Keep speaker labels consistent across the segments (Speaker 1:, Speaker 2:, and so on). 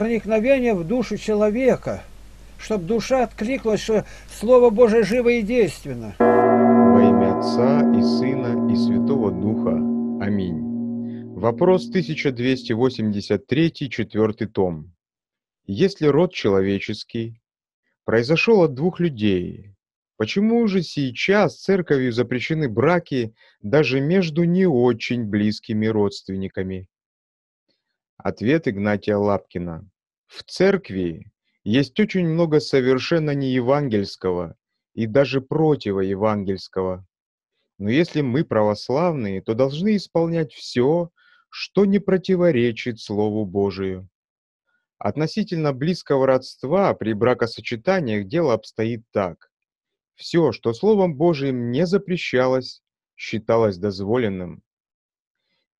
Speaker 1: проникновение в душу человека, чтобы душа откликнулась, что Слово Божие живо и действенно. Во имя Отца и Сына и Святого Духа. Аминь. Вопрос 1283, 4 том. Если род человеческий произошел от двух людей, почему же сейчас церковью запрещены браки даже между не очень близкими родственниками? Ответ Игнатия Лапкина. В церкви есть очень много совершенно не евангельского и даже противоевангельского. Но если мы православные, то должны исполнять все, что не противоречит Слову Божию. Относительно близкого родства при бракосочетаниях дело обстоит так. Все, что Словом Божиим не запрещалось, считалось дозволенным.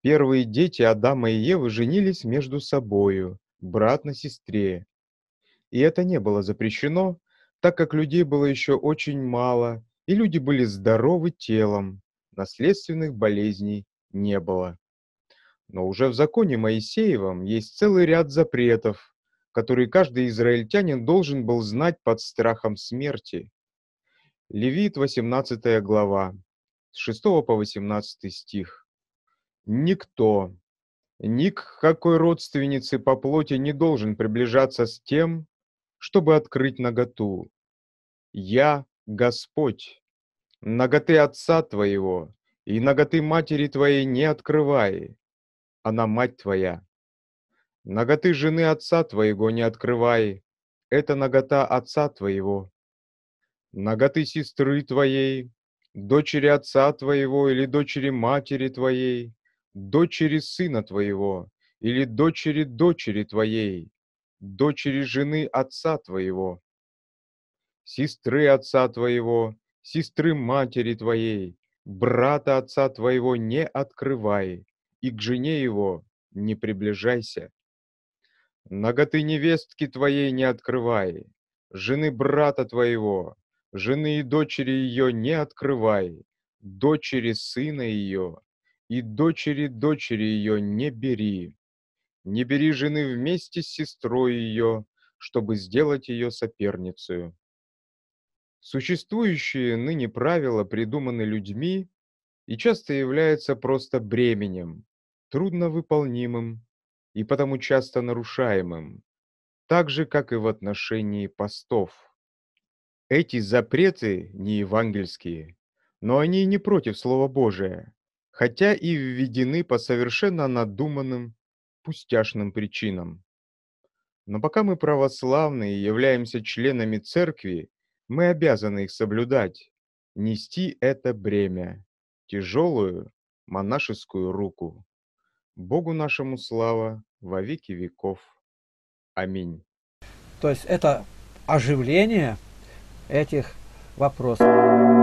Speaker 1: Первые дети Адама и Евы женились между собою, брат на сестре. И это не было запрещено, так как людей было еще очень мало, и люди были здоровы телом, наследственных болезней не было. Но уже в законе Моисеевом есть целый ряд запретов, которые каждый израильтянин должен был знать под страхом смерти. Левит, 18 глава, с 6 по 18 стих. Никто, ни к какой родственнице по плоти не должен приближаться с тем, чтобы открыть наготу. Я Господь, наготы отца твоего и наготы матери твоей не открывай, она мать твоя. Наготы жены отца твоего не открывай, это нагота отца твоего. Наготы сестры твоей, дочери отца твоего или дочери матери твоей, дочери сына твоего, или дочери дочери твоей, дочери жены отца твоего, сестры отца твоего, сестры матери твоей, брата отца твоего не открывай, и к жене его не приближайся. Ноготы невестки твоей не открывай, жены брата твоего, жены и дочери ее не открывай, дочери сына ее и дочери дочери ее не бери. Не бери жены вместе с сестрой ее, чтобы сделать ее соперницей. Существующие ныне правила придуманы людьми и часто являются просто бременем, трудновыполнимым и потому часто нарушаемым, так же, как и в отношении постов. Эти запреты не евангельские, но они не против Слова Божия, хотя и введены по совершенно надуманным, пустяшным причинам. Но пока мы православные и являемся членами церкви, мы обязаны их соблюдать, нести это бремя, тяжелую монашескую руку. Богу нашему слава во веки веков. Аминь. То есть это оживление этих вопросов.